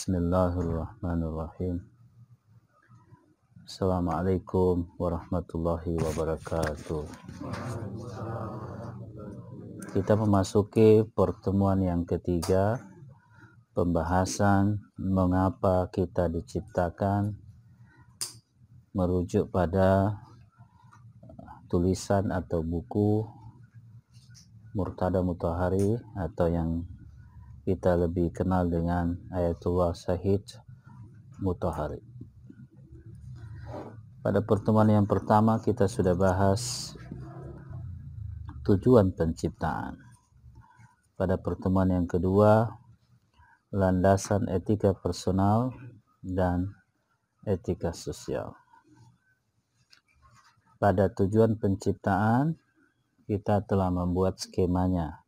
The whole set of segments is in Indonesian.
Bismillahirrahmanirrahim. Assalamualaikum warahmatullahi wabarakatuh. Kita memasuki pertemuan yang ketiga, pembahasan mengapa kita diciptakan merujuk pada tulisan atau buku Murtada Mutahari atau yang kita lebih kenal dengan Ayatullah Syahid Mutahari. Pada pertemuan yang pertama kita sudah bahas tujuan penciptaan. Pada pertemuan yang kedua, landasan etika personal dan etika sosial. Pada tujuan penciptaan, kita telah membuat skemanya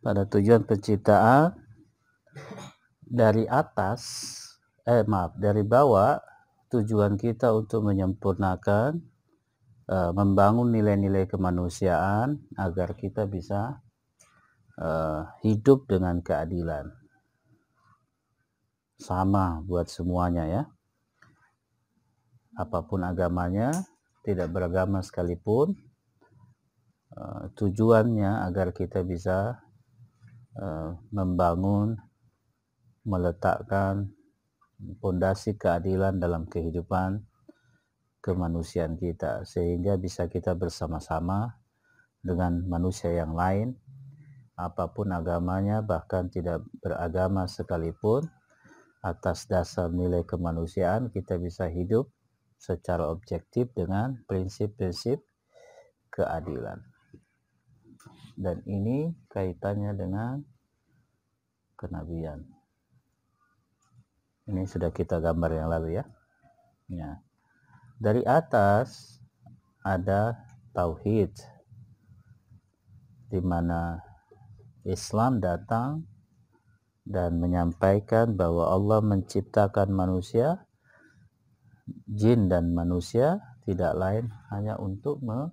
pada tujuan penciptaan dari atas, eh maaf, dari bawah tujuan kita untuk menyempurnakan, uh, membangun nilai-nilai kemanusiaan agar kita bisa uh, hidup dengan keadilan. Sama buat semuanya ya. Apapun agamanya, tidak beragama sekalipun, uh, tujuannya agar kita bisa membangun meletakkan fondasi keadilan dalam kehidupan kemanusiaan kita sehingga bisa kita bersama-sama dengan manusia yang lain apapun agamanya bahkan tidak beragama sekalipun atas dasar nilai kemanusiaan kita bisa hidup secara objektif dengan prinsip-prinsip keadilan dan ini kaitannya dengan kenabian ini sudah kita gambar yang lalu ya ya dari atas ada tauhid di mana Islam datang dan menyampaikan bahwa Allah menciptakan manusia jin dan manusia tidak lain hanya untuk me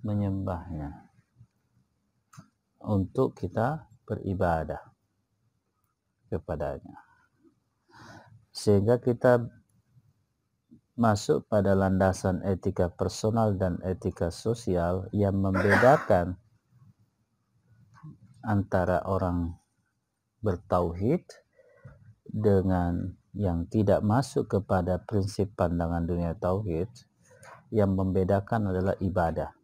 menyembahnya untuk kita beribadah kepadanya sehingga kita masuk pada landasan etika personal dan etika sosial yang membedakan antara orang bertauhid dengan yang tidak masuk kepada prinsip pandangan dunia tauhid yang membedakan adalah ibadah.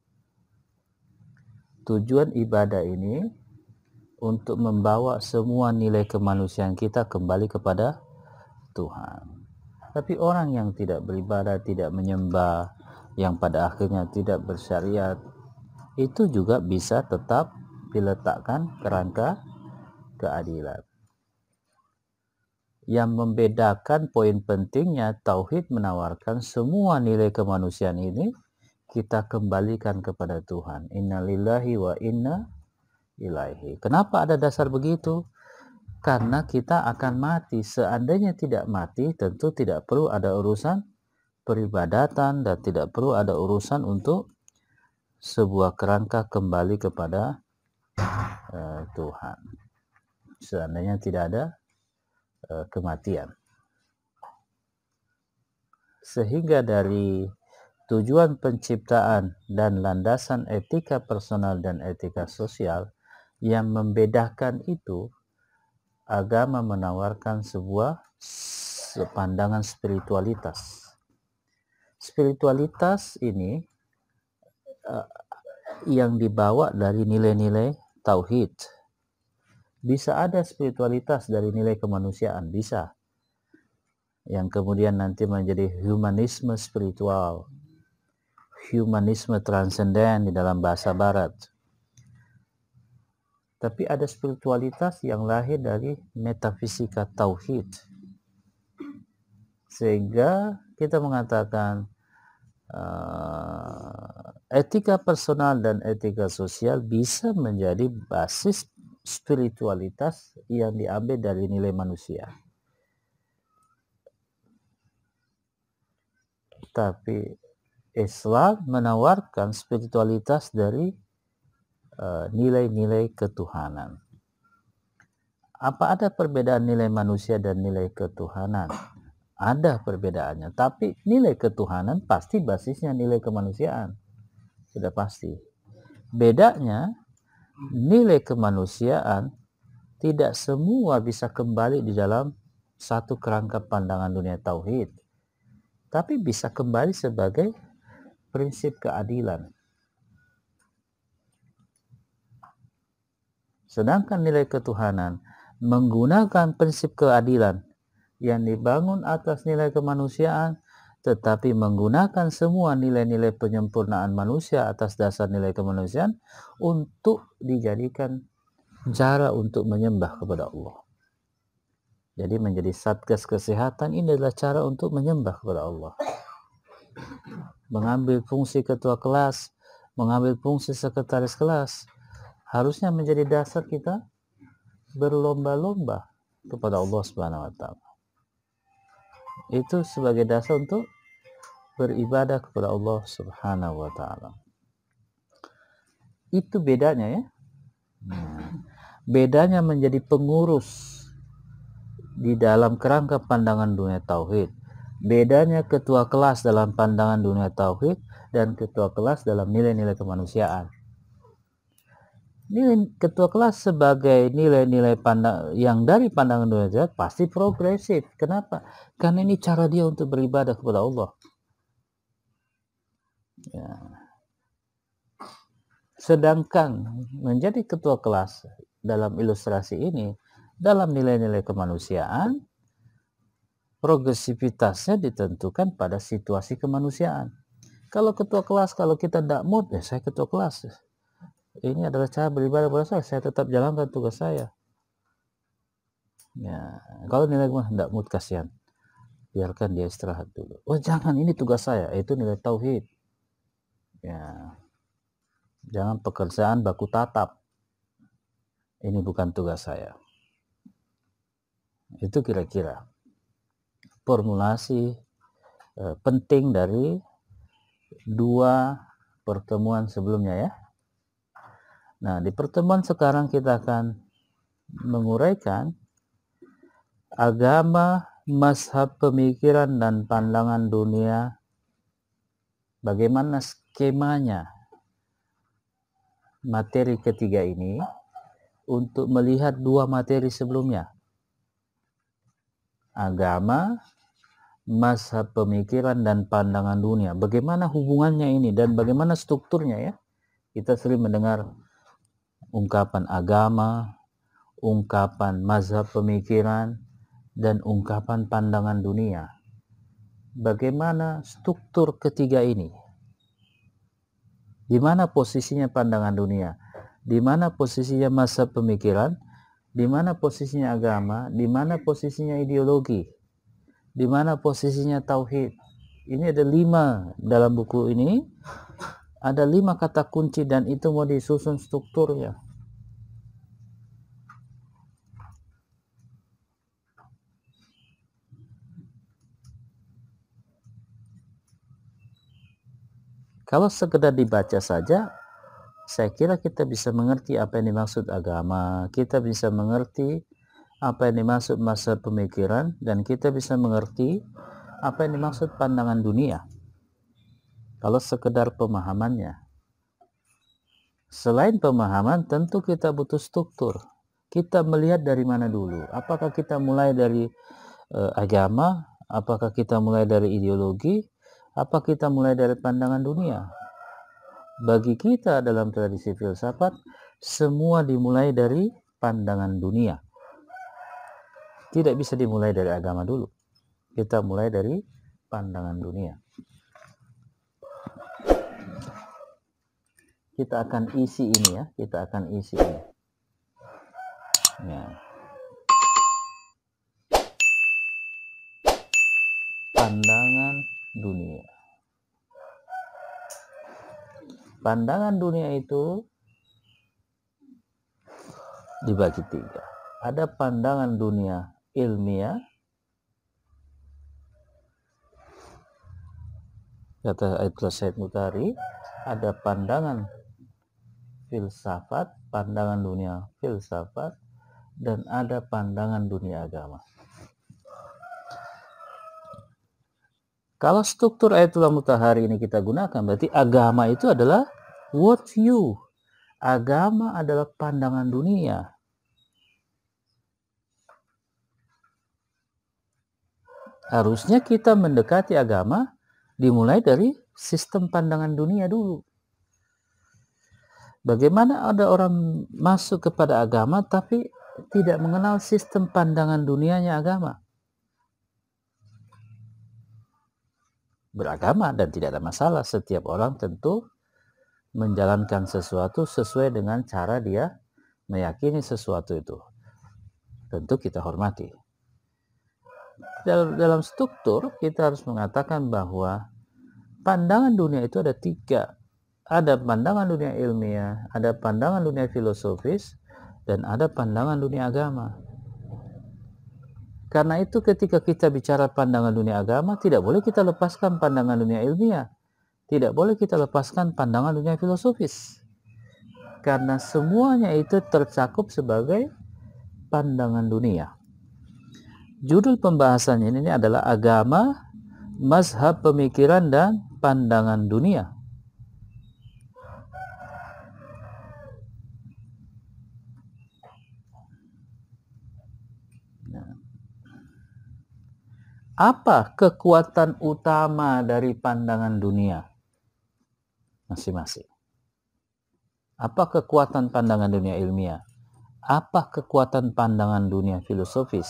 Tujuan ibadah ini untuk membawa semua nilai kemanusiaan kita kembali kepada Tuhan. Tapi orang yang tidak beribadah, tidak menyembah, yang pada akhirnya tidak bersyariat, itu juga bisa tetap diletakkan kerangka keadilan. Yang membedakan poin pentingnya tauhid menawarkan semua nilai kemanusiaan ini kita kembalikan kepada Tuhan. Innalillahi wa inna ilaihi. Kenapa ada dasar begitu? karena kita akan mati. Seandainya tidak mati, tentu tidak perlu ada urusan peribadatan dan tidak perlu ada urusan untuk sebuah kerangka kembali kepada uh, Tuhan. Seandainya tidak ada uh, kematian. Sehingga dari tujuan penciptaan dan landasan etika personal dan etika sosial yang membedakan itu agama menawarkan sebuah pandangan spiritualitas. Spiritualitas ini uh, yang dibawa dari nilai-nilai tauhid. Bisa ada spiritualitas dari nilai kemanusiaan, bisa. Yang kemudian nanti menjadi humanisme spiritual, humanisme transenden di dalam bahasa barat tapi ada spiritualitas yang lahir dari metafisika tauhid sehingga kita mengatakan uh, etika personal dan etika sosial bisa menjadi basis spiritualitas yang diambil dari nilai manusia. Tapi Islam menawarkan spiritualitas dari Eh, nilai-nilai ketuhanan. Apa ada perbedaan nilai manusia dan nilai ketuhanan? Ada perbedaannya, tapi nilai ketuhanan pasti basisnya nilai kemanusiaan. Sudah pasti. Bedanya nilai kemanusiaan tidak semua bisa kembali di dalam satu kerangka pandangan dunia tauhid, tapi bisa kembali sebagai prinsip keadilan. Sedangkan nilai ketuhanan menggunakan prinsip keadilan yang dibangun atas nilai kemanusiaan tetapi menggunakan semua nilai-nilai penyempurnaan manusia atas dasar nilai kemanusiaan untuk dijadikan cara untuk menyembah kepada Allah. Jadi menjadi satgas kesehatan ini adalah cara untuk menyembah kepada Allah. Mengambil fungsi ketua kelas, mengambil fungsi sekretaris kelas, harusnya menjadi dasar kita berlomba-lomba kepada Allah Subhanahu wa taala. Itu sebagai dasar untuk beribadah kepada Allah Subhanahu wa taala. Itu bedanya ya. Nah, bedanya menjadi pengurus di dalam kerangka pandangan dunia tauhid. Bedanya ketua kelas dalam pandangan dunia tauhid dan ketua kelas dalam nilai-nilai kemanusiaan ini ketua kelas sebagai nilai-nilai pandang yang dari pandangan dunia pasti progresif. Kenapa? Karena ini cara dia untuk beribadah kepada Allah. Ya. Sedangkan menjadi ketua kelas dalam ilustrasi ini dalam nilai-nilai kemanusiaan progresivitasnya ditentukan pada situasi kemanusiaan. Kalau ketua kelas kalau kita tidak mood ya saya ketua kelas ini adalah cara beribadah kepada saya. Saya tetap jalankan tugas saya. Ya, kalau nilai gimana? Tidak mood kasihan. Biarkan dia istirahat dulu. Oh jangan, ini tugas saya. Itu nilai tauhid. Ya. Jangan pekerjaan baku tatap. Ini bukan tugas saya. Itu kira-kira formulasi eh, penting dari dua pertemuan sebelumnya ya. Nah, di pertemuan sekarang kita akan menguraikan agama, mazhab pemikiran dan pandangan dunia bagaimana skemanya materi ketiga ini untuk melihat dua materi sebelumnya. Agama, mazhab pemikiran dan pandangan dunia. Bagaimana hubungannya ini dan bagaimana strukturnya ya? Kita sering mendengar ungkapan agama, ungkapan mazhab pemikiran, dan ungkapan pandangan dunia. Bagaimana struktur ketiga ini? Di mana posisinya pandangan dunia? Di mana posisinya masa pemikiran? Di mana posisinya agama? Di mana posisinya ideologi? Di mana posisinya tauhid? Ini ada lima dalam buku ini ada lima kata kunci dan itu mau disusun strukturnya. kalau sekedar dibaca saja saya kira kita bisa mengerti apa yang dimaksud agama kita bisa mengerti apa yang dimaksud masa pemikiran dan kita bisa mengerti apa yang dimaksud pandangan dunia kalau sekedar pemahamannya. Selain pemahaman, tentu kita butuh struktur. Kita melihat dari mana dulu. Apakah kita mulai dari e, agama? Apakah kita mulai dari ideologi? Apa kita mulai dari pandangan dunia? Bagi kita dalam tradisi filsafat, semua dimulai dari pandangan dunia. Tidak bisa dimulai dari agama dulu. Kita mulai dari pandangan dunia. kita akan isi ini ya kita akan isi ini ya. pandangan dunia pandangan dunia itu dibagi tiga ada pandangan dunia ilmiah kata Aibdul Said Mutari ada pandangan filsafat, pandangan dunia filsafat, dan ada pandangan dunia agama. Kalau struktur Ayatul Mutahari ini kita gunakan, berarti agama itu adalah what you. Agama adalah pandangan dunia. Harusnya kita mendekati agama dimulai dari sistem pandangan dunia dulu. Bagaimana ada orang masuk kepada agama tapi tidak mengenal sistem pandangan dunianya agama? Beragama dan tidak ada masalah. Setiap orang tentu menjalankan sesuatu sesuai dengan cara dia meyakini sesuatu itu. Tentu kita hormati. Dalam, struktur kita harus mengatakan bahwa pandangan dunia itu ada tiga ada pandangan dunia ilmiah, ada pandangan dunia filosofis, dan ada pandangan dunia agama. Karena itu ketika kita bicara pandangan dunia agama, tidak boleh kita lepaskan pandangan dunia ilmiah. Tidak boleh kita lepaskan pandangan dunia filosofis. Karena semuanya itu tercakup sebagai pandangan dunia. Judul pembahasannya ini adalah agama, mazhab pemikiran, dan pandangan dunia. apa kekuatan utama dari pandangan dunia? Masing-masing. Apa kekuatan pandangan dunia ilmiah? Apa kekuatan pandangan dunia filosofis?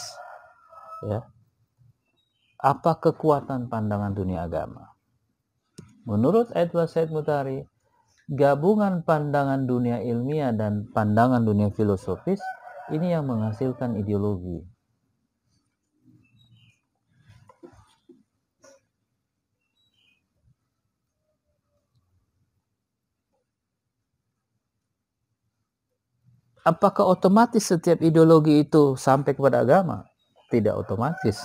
Ya. Apa kekuatan pandangan dunia agama? Menurut Edward Said Mutari, gabungan pandangan dunia ilmiah dan pandangan dunia filosofis ini yang menghasilkan ideologi apakah otomatis setiap ideologi itu sampai kepada agama? Tidak otomatis.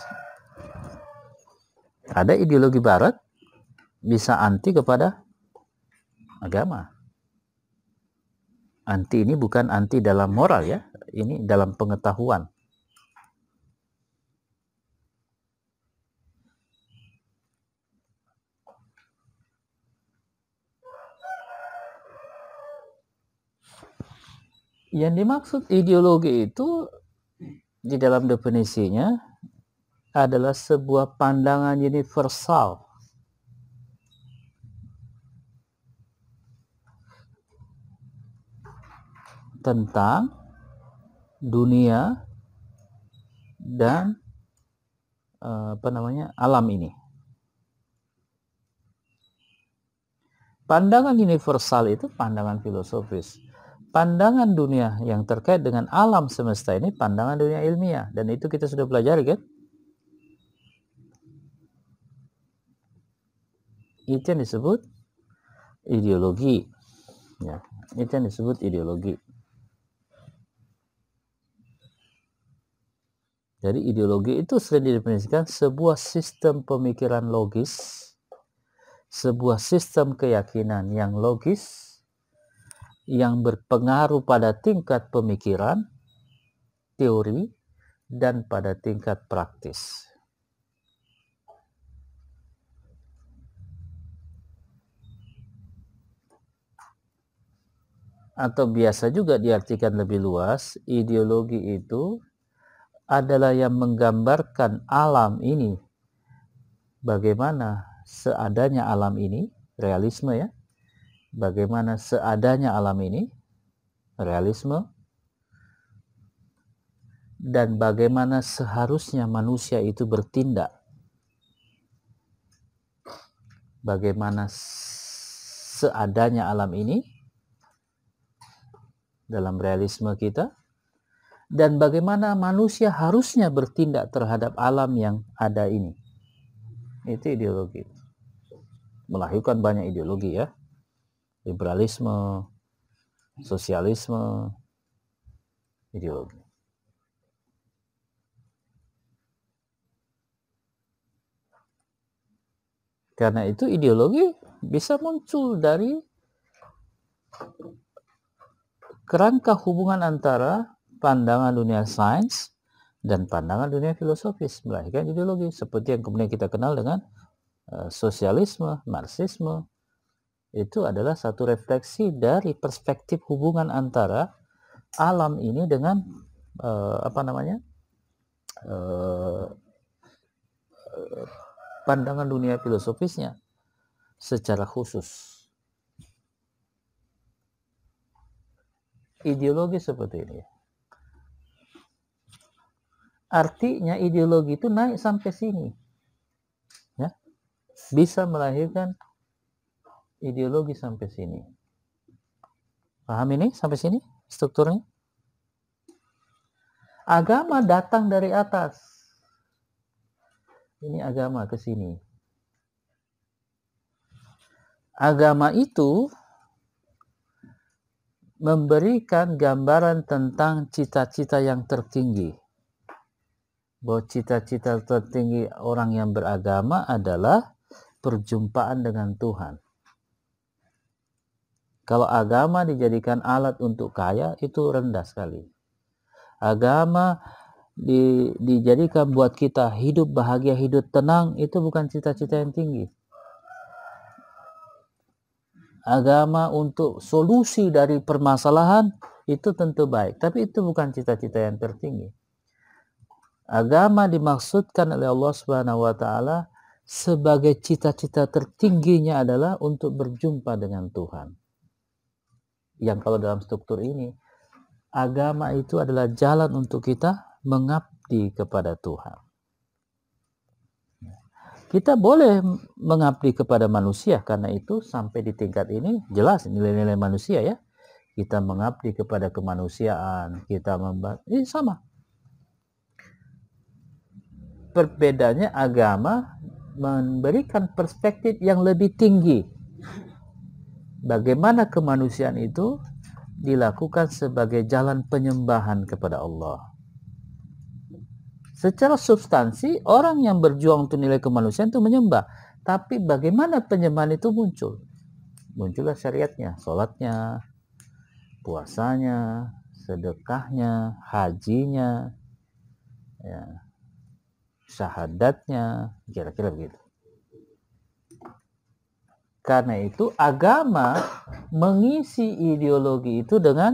Ada ideologi barat bisa anti kepada agama. Anti ini bukan anti dalam moral ya, ini dalam pengetahuan. Yang dimaksud ideologi itu di dalam definisinya adalah sebuah pandangan universal tentang dunia dan eh, apa namanya alam ini. Pandangan universal itu pandangan filosofis pandangan dunia yang terkait dengan alam semesta ini pandangan dunia ilmiah dan itu kita sudah pelajari kan itu yang disebut ideologi ya itu yang disebut ideologi Jadi ideologi itu sering didefinisikan sebuah sistem pemikiran logis, sebuah sistem keyakinan yang logis, yang berpengaruh pada tingkat pemikiran, teori, dan pada tingkat praktis. Atau biasa juga diartikan lebih luas, ideologi itu adalah yang menggambarkan alam ini bagaimana seadanya alam ini, realisme ya, bagaimana seadanya alam ini, realisme, dan bagaimana seharusnya manusia itu bertindak, bagaimana seadanya alam ini dalam realisme kita, dan bagaimana manusia harusnya bertindak terhadap alam yang ada ini. Itu ideologi. Melahirkan banyak ideologi ya liberalisme, sosialisme, ideologi. Karena itu ideologi bisa muncul dari kerangka hubungan antara pandangan dunia sains dan pandangan dunia filosofis melahirkan ideologi seperti yang kemudian kita kenal dengan uh, sosialisme, marxisme, itu adalah satu refleksi dari perspektif hubungan antara alam ini dengan uh, apa namanya uh, pandangan dunia filosofisnya secara khusus ideologi seperti ini artinya ideologi itu naik sampai sini ya bisa melahirkan ideologi sampai sini. Paham ini sampai sini strukturnya? Agama datang dari atas. Ini agama ke sini. Agama itu memberikan gambaran tentang cita-cita yang tertinggi. Bahwa cita-cita tertinggi orang yang beragama adalah perjumpaan dengan Tuhan. Kalau agama dijadikan alat untuk kaya itu rendah sekali. Agama di, dijadikan buat kita hidup bahagia, hidup tenang itu bukan cita-cita yang tinggi. Agama untuk solusi dari permasalahan itu tentu baik, tapi itu bukan cita-cita yang tertinggi. Agama dimaksudkan oleh Allah Subhanahu wa taala sebagai cita-cita tertingginya adalah untuk berjumpa dengan Tuhan yang kalau dalam struktur ini agama itu adalah jalan untuk kita mengabdi kepada Tuhan. Kita boleh mengabdi kepada manusia karena itu sampai di tingkat ini jelas nilai-nilai manusia ya. Kita mengabdi kepada kemanusiaan, kita membantu, ini sama. Perbedaannya agama memberikan perspektif yang lebih tinggi bagaimana kemanusiaan itu dilakukan sebagai jalan penyembahan kepada Allah. Secara substansi, orang yang berjuang untuk nilai kemanusiaan itu menyembah. Tapi bagaimana penyembahan itu muncul? Muncullah syariatnya, sholatnya, puasanya, sedekahnya, hajinya, ya, syahadatnya, kira-kira begitu. Karena itu agama mengisi ideologi itu dengan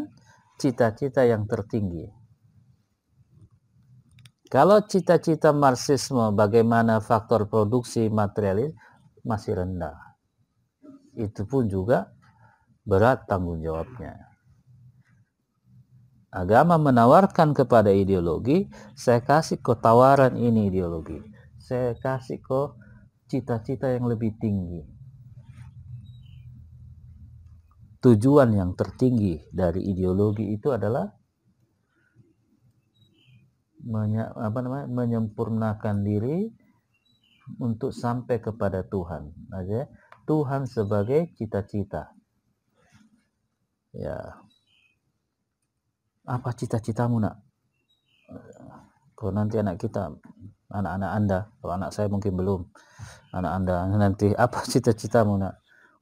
cita-cita yang tertinggi. Kalau cita-cita Marxisme bagaimana faktor produksi materialis masih rendah. Itu pun juga berat tanggung jawabnya. Agama menawarkan kepada ideologi, saya kasih kau tawaran ini ideologi. Saya kasih kau cita-cita yang lebih tinggi tujuan yang tertinggi dari ideologi itu adalah menye, apa namanya, menyempurnakan diri untuk sampai kepada Tuhan. Aja Tuhan sebagai cita-cita. Ya. Apa cita-citamu, Nak? Kalau nanti anak kita, anak-anak Anda, kalau anak saya mungkin belum, anak Anda nanti apa cita-citamu, Nak?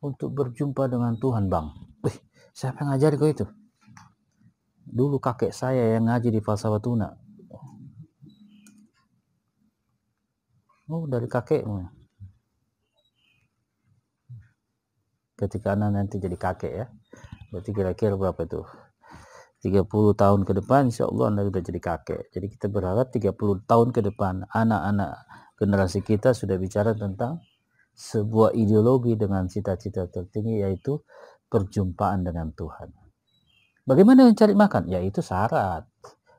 untuk berjumpa dengan Tuhan bang. Wih, siapa yang ngajarin kau itu? Dulu kakek saya yang ngaji di falsafah tuna. Oh, dari kakekmu. Ketika anak nanti jadi kakek ya. Berarti kira-kira berapa itu? 30 tahun ke depan insya Allah Anda sudah jadi kakek. Jadi kita berharap 30 tahun ke depan anak-anak generasi kita sudah bicara tentang sebuah ideologi dengan cita-cita tertinggi yaitu perjumpaan dengan Tuhan. Bagaimana mencari makan? Yaitu syarat,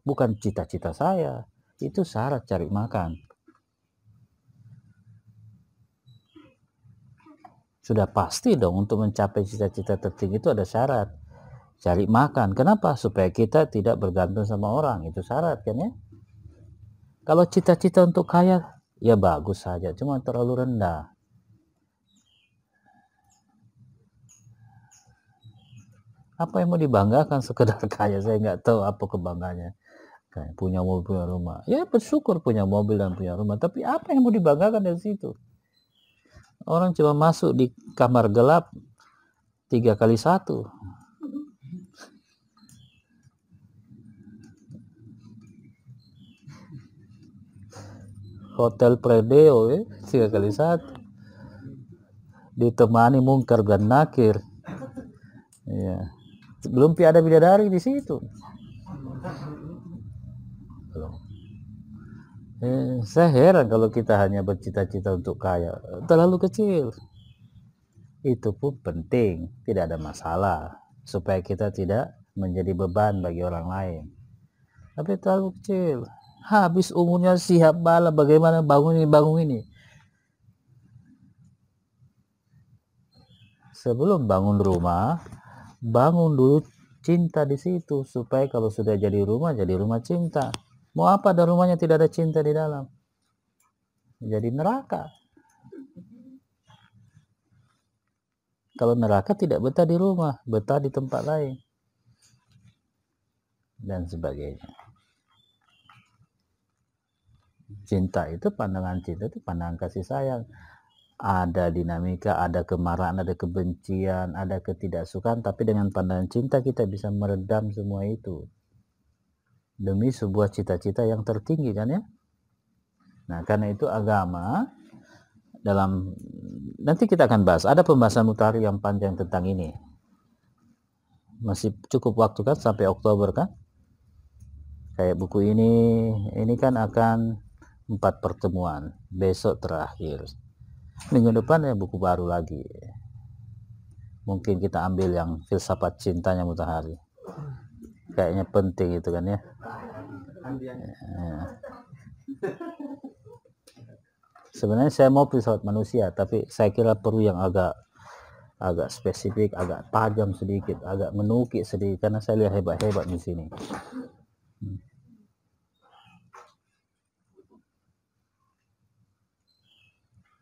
bukan cita-cita saya. Itu syarat cari makan. Sudah pasti dong untuk mencapai cita-cita tertinggi itu ada syarat. Cari makan. Kenapa? Supaya kita tidak bergantung sama orang. Itu syarat kan ya. Kalau cita-cita untuk kaya, ya bagus saja. Cuma terlalu rendah apa yang mau dibanggakan sekedar kaya saya nggak tahu apa kebanggaannya kayak punya mobil punya rumah ya bersyukur punya mobil dan punya rumah tapi apa yang mau dibanggakan dari situ orang cuma masuk di kamar gelap tiga kali satu hotel Predeo ya, tiga kali satu ditemani mungkar dan nakir ya belum ada bidadari di situ eh, saya heran kalau kita hanya bercita-cita untuk kaya terlalu kecil itu pun penting tidak ada masalah supaya kita tidak menjadi beban bagi orang lain tapi terlalu kecil habis umurnya siap bala bagaimana bangun ini bangun ini sebelum bangun rumah bangun dulu cinta di situ supaya kalau sudah jadi rumah jadi rumah cinta mau apa ada rumahnya tidak ada cinta di dalam jadi neraka kalau neraka tidak betah di rumah betah di tempat lain dan sebagainya cinta itu pandangan cinta itu pandangan kasih sayang ada dinamika, ada kemarahan, ada kebencian, ada ketidaksukaan, tapi dengan pandangan cinta kita bisa meredam semua itu. Demi sebuah cita-cita yang tertinggi kan ya? Nah, karena itu agama dalam nanti kita akan bahas. Ada pembahasan mutari yang panjang tentang ini. Masih cukup waktu kan sampai Oktober kan? Kayak buku ini, ini kan akan empat pertemuan, besok terakhir minggu depan ya buku baru lagi mungkin kita ambil yang filsafat cintanya Mutahari kayaknya penting itu kan ya. ya, sebenarnya saya mau filsafat manusia tapi saya kira perlu yang agak agak spesifik agak tajam sedikit agak menukik sedikit karena saya lihat hebat-hebat di sini hmm.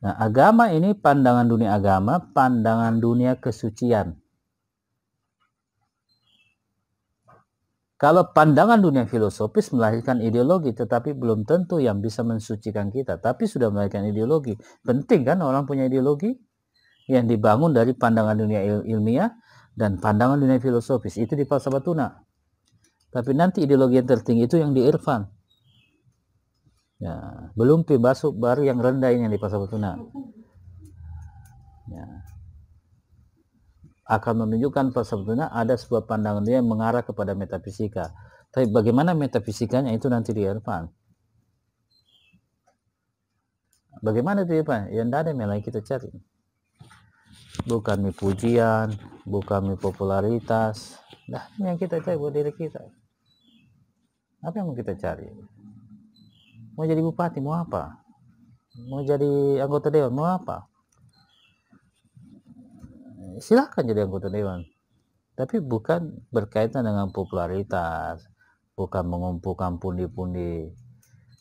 Nah, agama ini pandangan dunia agama, pandangan dunia kesucian. Kalau pandangan dunia filosofis melahirkan ideologi, tetapi belum tentu yang bisa mensucikan kita. Tapi sudah melahirkan ideologi. Penting kan orang punya ideologi yang dibangun dari pandangan dunia ilmiah dan pandangan dunia filosofis. Itu di tuna. Tapi nanti ideologi yang tertinggi itu yang di Irfan. Ya, belum pi masuk baru yang rendah ini yang di pasar Ya. Akan menunjukkan pasar Tuna ada sebuah pandangan dia yang mengarah kepada metafisika. Tapi bagaimana metafisikanya itu nanti di depan. Bagaimana itu depan? Yang tidak ada yang kita cari. Bukan mi pujian, bukan mi popularitas. Nah, yang kita cari buat diri kita. Apa yang mau kita cari? mau jadi bupati mau apa mau jadi anggota dewan mau apa eh, silahkan jadi anggota dewan tapi bukan berkaitan dengan popularitas bukan mengumpulkan pundi-pundi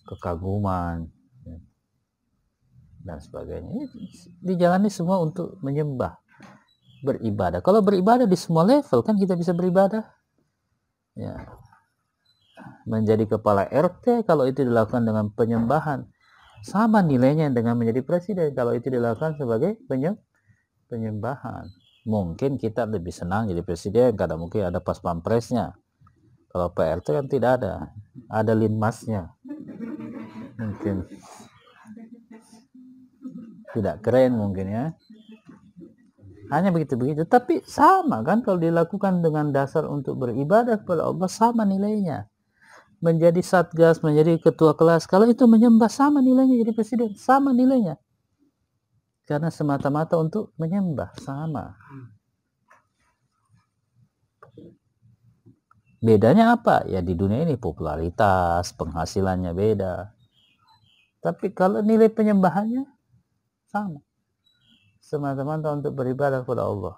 kekaguman ya, dan sebagainya dijalani semua untuk menyembah beribadah kalau beribadah di semua level kan kita bisa beribadah ya menjadi kepala RT kalau itu dilakukan dengan penyembahan sama nilainya dengan menjadi presiden kalau itu dilakukan sebagai penyembahan mungkin kita lebih senang jadi presiden karena mungkin ada pas pampresnya kalau PRT kan tidak ada ada linmasnya mungkin tidak keren mungkin ya hanya begitu-begitu tapi sama kan kalau dilakukan dengan dasar untuk beribadah kepada Allah sama nilainya menjadi satgas, menjadi ketua kelas, kalau itu menyembah sama nilainya jadi presiden, sama nilainya. Karena semata-mata untuk menyembah sama. Bedanya apa? Ya di dunia ini popularitas, penghasilannya beda. Tapi kalau nilai penyembahannya sama. Semata-mata untuk beribadah kepada Allah.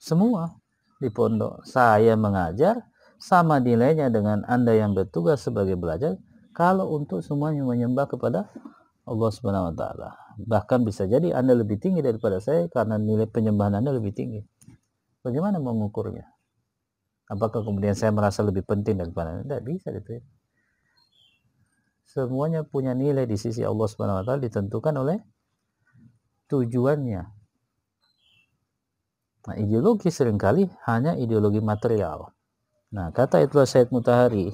Semua di pondok saya mengajar, sama nilainya dengan Anda yang bertugas sebagai belajar kalau untuk semuanya menyembah kepada Allah Subhanahu wa taala. Bahkan bisa jadi Anda lebih tinggi daripada saya karena nilai penyembahan Anda lebih tinggi. Bagaimana mengukurnya? Apakah kemudian saya merasa lebih penting daripada Anda? Tidak bisa gitu ya. Semuanya punya nilai di sisi Allah Subhanahu wa taala ditentukan oleh tujuannya. Nah, ideologi seringkali hanya ideologi material Nah, kata Itulah Said Mutahari,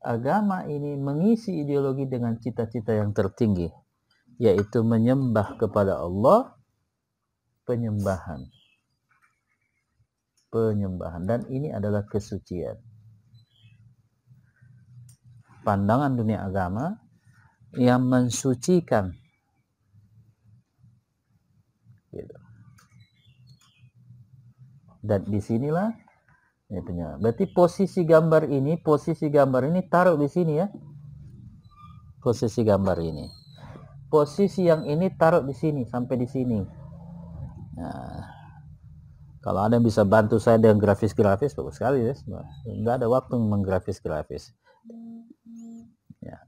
agama ini mengisi ideologi dengan cita-cita yang tertinggi, yaitu menyembah kepada Allah penyembahan. Penyembahan dan ini adalah kesucian. Pandangan dunia agama yang mensucikan gitu. Dan disinilah itunya. Berarti posisi gambar ini, posisi gambar ini taruh di sini ya. Posisi gambar ini. Posisi yang ini taruh di sini sampai di sini. Nah, kalau ada yang bisa bantu saya dengan grafis-grafis bagus sekali ya. Enggak ada waktu menggrafis-grafis. Ya.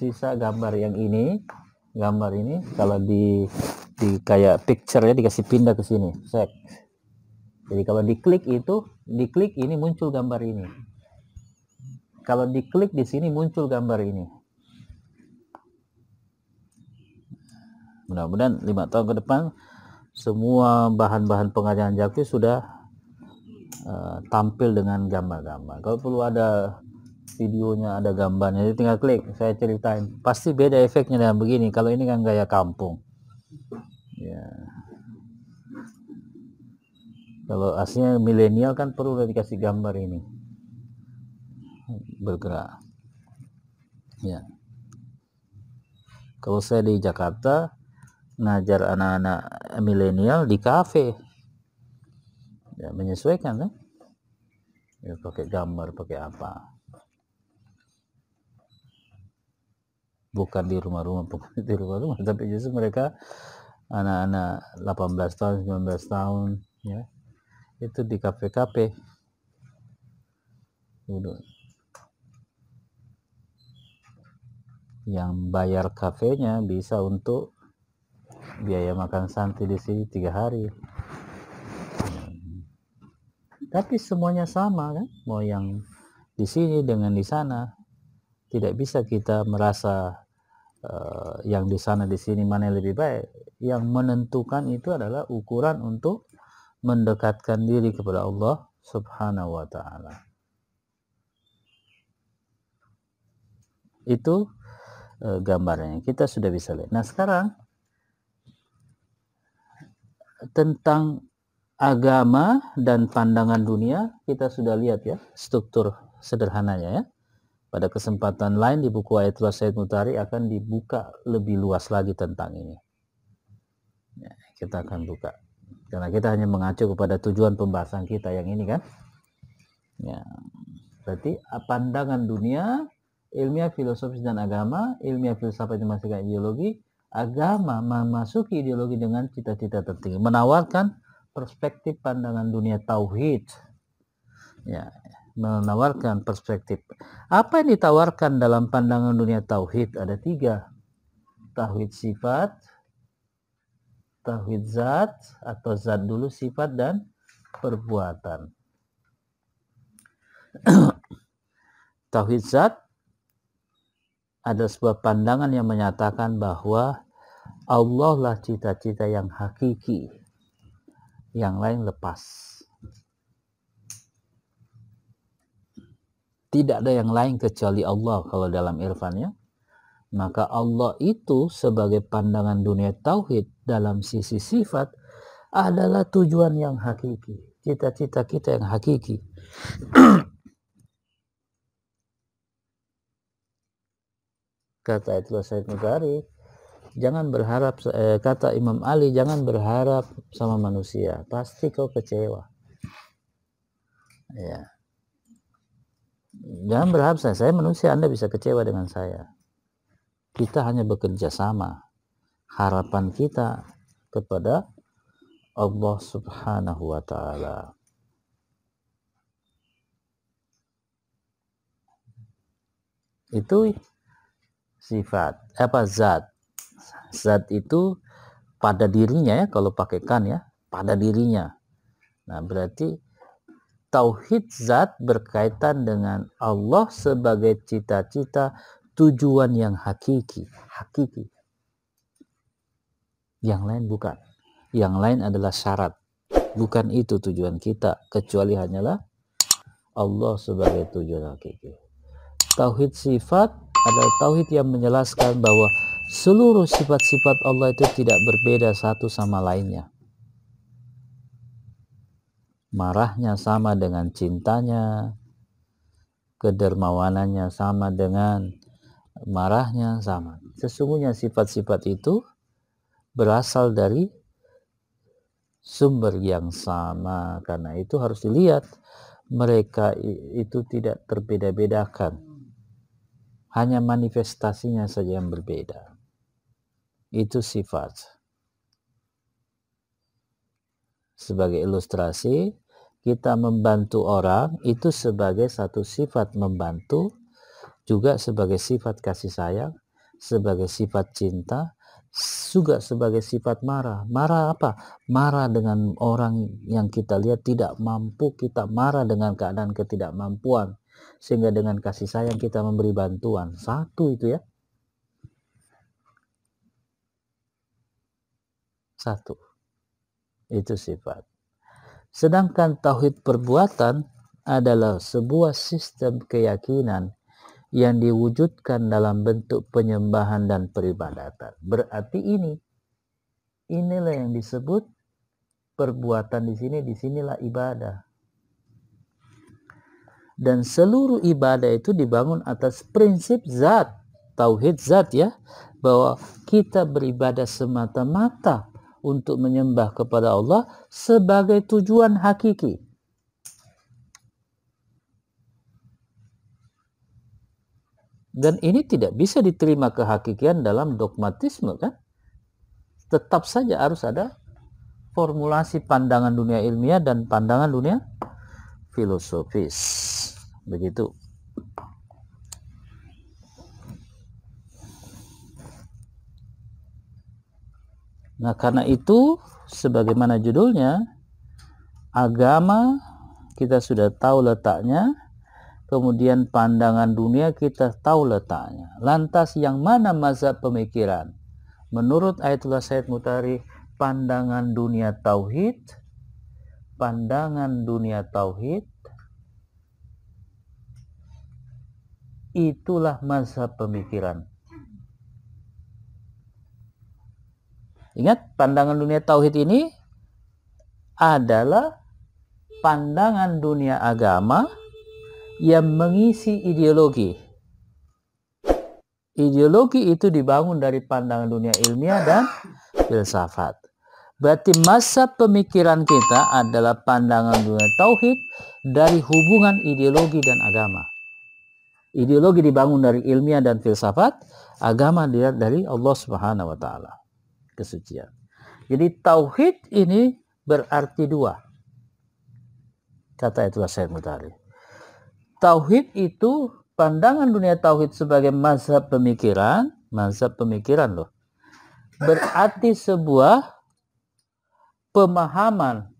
Sisa gambar yang ini, gambar ini kalau di di kayak picture ya dikasih pindah ke sini. Set. Jadi kalau diklik itu diklik ini muncul gambar ini kalau diklik di sini muncul gambar ini mudah-mudahan lima tahun ke depan semua bahan-bahan pengajaran Jakti sudah uh, tampil dengan gambar-gambar kalau perlu ada videonya ada gambarnya jadi tinggal klik saya ceritain pasti beda efeknya dengan begini kalau ini kan gaya kampung ya yeah kalau aslinya milenial kan perlu dikasih gambar ini bergerak ya kalau saya di Jakarta ngajar anak-anak milenial di kafe ya menyesuaikan kan ya pakai gambar pakai apa bukan di rumah-rumah bukan di rumah-rumah tapi justru mereka anak-anak 18 tahun 19 tahun ya itu di KPKP kafe yang bayar kafenya bisa untuk biaya makan santai di sini tiga hari tapi semuanya sama kan mau yang di sini dengan di sana tidak bisa kita merasa uh, yang di sana di sini mana yang lebih baik yang menentukan itu adalah ukuran untuk mendekatkan diri kepada Allah Subhanahu wa taala. Itu e, gambarnya. Kita sudah bisa lihat. Nah, sekarang tentang agama dan pandangan dunia kita sudah lihat ya struktur sederhananya ya. Pada kesempatan lain di buku Ayatullah Said Mutari akan dibuka lebih luas lagi tentang ini. Ya, kita akan buka karena kita hanya mengacu kepada tujuan pembahasan kita yang ini kan ya berarti ah, pandangan dunia ilmiah filosofis dan agama ilmiah filsafat yang ideologi agama memasuki ideologi dengan cita-cita tertinggi menawarkan perspektif pandangan dunia tauhid ya menawarkan perspektif apa yang ditawarkan dalam pandangan dunia tauhid ada tiga tauhid sifat tauhid zat atau zat dulu sifat dan perbuatan. tauhid zat ada sebuah pandangan yang menyatakan bahwa Allah lah cita-cita yang hakiki, yang lain lepas. Tidak ada yang lain kecuali Allah kalau dalam irfannya. Maka Allah itu sebagai pandangan dunia tauhid dalam sisi sifat adalah tujuan yang hakiki, cita-cita kita yang hakiki. kata itu Said Mutari, jangan berharap eh, kata Imam Ali jangan berharap sama manusia, pasti kau kecewa. Ya. Jangan berharap saya, saya manusia, Anda bisa kecewa dengan saya kita hanya bekerja sama. Harapan kita kepada Allah Subhanahu wa taala. Itu sifat apa zat. Zat itu pada dirinya ya kalau pakai kan ya, pada dirinya. Nah, berarti tauhid zat berkaitan dengan Allah sebagai cita-cita tujuan yang hakiki, hakiki. Yang lain bukan. Yang lain adalah syarat. Bukan itu tujuan kita, kecuali hanyalah Allah sebagai tujuan hakiki. Tauhid sifat adalah tauhid yang menjelaskan bahwa seluruh sifat-sifat Allah itu tidak berbeda satu sama lainnya. Marahnya sama dengan cintanya, kedermawanannya sama dengan marahnya sama. Sesungguhnya sifat-sifat itu berasal dari sumber yang sama. Karena itu harus dilihat mereka itu tidak terbeda-bedakan. Hanya manifestasinya saja yang berbeda. Itu sifat. Sebagai ilustrasi, kita membantu orang itu sebagai satu sifat membantu juga sebagai sifat kasih sayang, sebagai sifat cinta, juga sebagai sifat marah. Marah apa? Marah dengan orang yang kita lihat tidak mampu, kita marah dengan keadaan ketidakmampuan. Sehingga dengan kasih sayang kita memberi bantuan. Satu itu ya. Satu. Itu sifat. Sedangkan tauhid perbuatan adalah sebuah sistem keyakinan yang diwujudkan dalam bentuk penyembahan dan peribadatan. Berarti ini inilah yang disebut perbuatan di sini disinilah ibadah. Dan seluruh ibadah itu dibangun atas prinsip zat, tauhid zat ya, bahwa kita beribadah semata-mata untuk menyembah kepada Allah sebagai tujuan hakiki Dan ini tidak bisa diterima kehakikian dalam dogmatisme kan? Tetap saja harus ada formulasi pandangan dunia ilmiah dan pandangan dunia filosofis. Begitu. Nah, karena itu sebagaimana judulnya agama kita sudah tahu letaknya kemudian pandangan dunia kita tahu letaknya. Lantas yang mana mazhab pemikiran? Menurut Ayatullah Said Mutari, pandangan dunia tauhid, pandangan dunia tauhid itulah mazhab pemikiran. Ingat, pandangan dunia tauhid ini adalah pandangan dunia agama yang mengisi ideologi. Ideologi itu dibangun dari pandangan dunia ilmiah dan filsafat. Berarti masa pemikiran kita adalah pandangan dunia tauhid dari hubungan ideologi dan agama. Ideologi dibangun dari ilmiah dan filsafat, agama dilihat dari Allah Subhanahu wa taala. Kesucian. Jadi tauhid ini berarti dua. Kata Itulah saya Mutari tauhid itu pandangan dunia tauhid sebagai mazhab pemikiran, mazhab pemikiran loh. Berarti sebuah pemahaman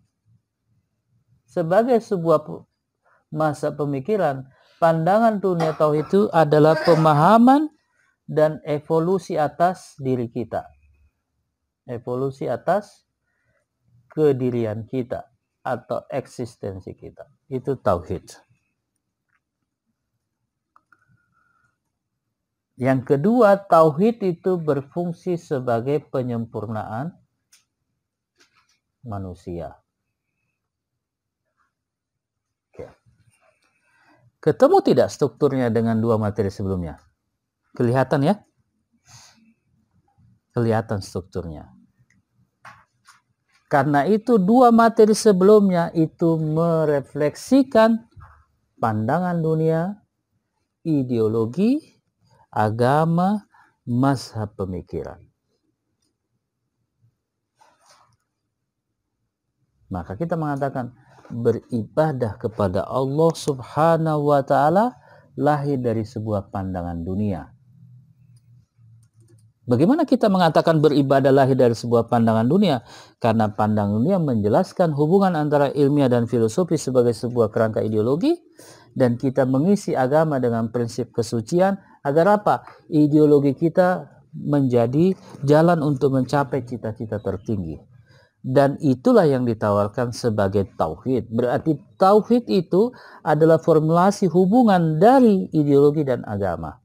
sebagai sebuah masa pemikiran, pandangan dunia tauhid itu adalah pemahaman dan evolusi atas diri kita. Evolusi atas kedirian kita atau eksistensi kita. Itu tauhid. Yang kedua, tauhid itu berfungsi sebagai penyempurnaan manusia. Ya. Ketemu tidak strukturnya dengan dua materi sebelumnya? Kelihatan ya? Kelihatan strukturnya. Karena itu dua materi sebelumnya itu merefleksikan pandangan dunia, ideologi, agama, mazhab pemikiran. Maka kita mengatakan beribadah kepada Allah Subhanahu wa taala lahir dari sebuah pandangan dunia. Bagaimana kita mengatakan beribadah lahir dari sebuah pandangan dunia? Karena pandangan dunia menjelaskan hubungan antara ilmiah dan filosofi sebagai sebuah kerangka ideologi dan kita mengisi agama dengan prinsip kesucian Agar apa? Ideologi kita menjadi jalan untuk mencapai cita-cita tertinggi. Dan itulah yang ditawarkan sebagai tauhid. Berarti tauhid itu adalah formulasi hubungan dari ideologi dan agama.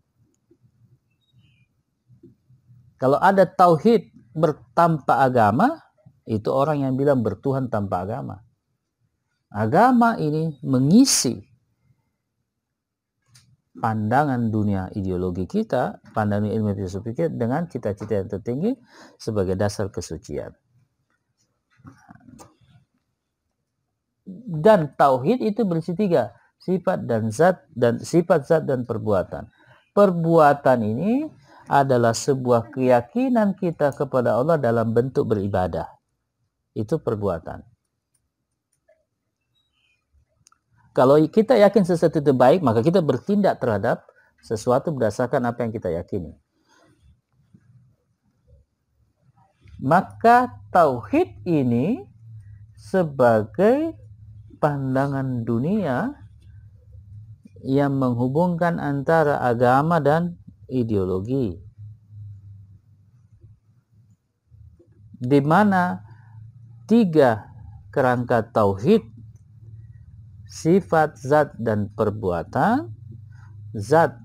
Kalau ada tauhid bertanpa agama, itu orang yang bilang bertuhan tanpa agama. Agama ini mengisi pandangan dunia ideologi kita, pandangan ilmu filosofi kita dengan cita-cita yang tertinggi sebagai dasar kesucian. Dan tauhid itu berisi tiga, sifat dan zat dan sifat zat dan perbuatan. Perbuatan ini adalah sebuah keyakinan kita kepada Allah dalam bentuk beribadah. Itu perbuatan. Kalau kita yakin sesuatu itu baik, maka kita bertindak terhadap sesuatu berdasarkan apa yang kita yakini. Maka tauhid ini sebagai pandangan dunia yang menghubungkan antara agama dan ideologi. Di mana tiga kerangka tauhid sifat zat dan perbuatan zat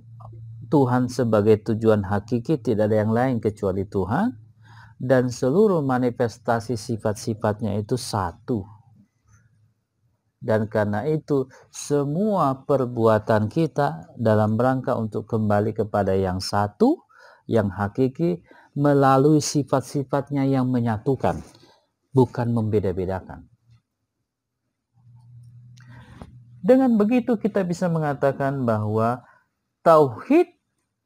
Tuhan sebagai tujuan hakiki tidak ada yang lain kecuali Tuhan dan seluruh manifestasi sifat-sifatnya itu satu dan karena itu semua perbuatan kita dalam rangka untuk kembali kepada yang satu yang hakiki melalui sifat-sifatnya yang menyatukan bukan membeda-bedakan Dengan begitu kita bisa mengatakan bahwa tauhid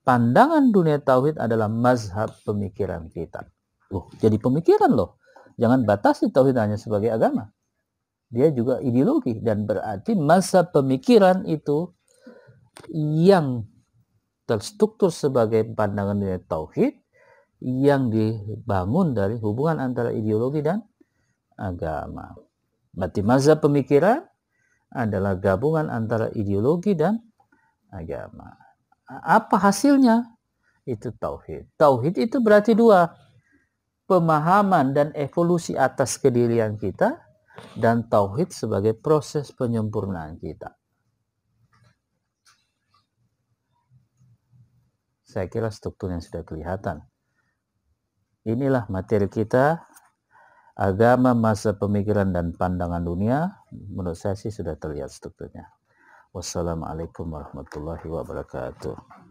pandangan dunia tauhid adalah mazhab pemikiran kita. Loh, jadi pemikiran loh. Jangan batasi tauhid hanya sebagai agama. Dia juga ideologi dan berarti masa pemikiran itu yang terstruktur sebagai pandangan dunia tauhid yang dibangun dari hubungan antara ideologi dan agama. Berarti mazhab pemikiran adalah gabungan antara ideologi dan agama. Apa hasilnya? Itu tauhid. Tauhid itu berarti dua, pemahaman dan evolusi atas kedirian kita dan tauhid sebagai proses penyempurnaan kita. Saya kira struktur yang sudah kelihatan. Inilah materi kita agama, masa pemikiran dan pandangan dunia menurut saya sih sudah terlihat strukturnya. Wassalamualaikum warahmatullahi wabarakatuh.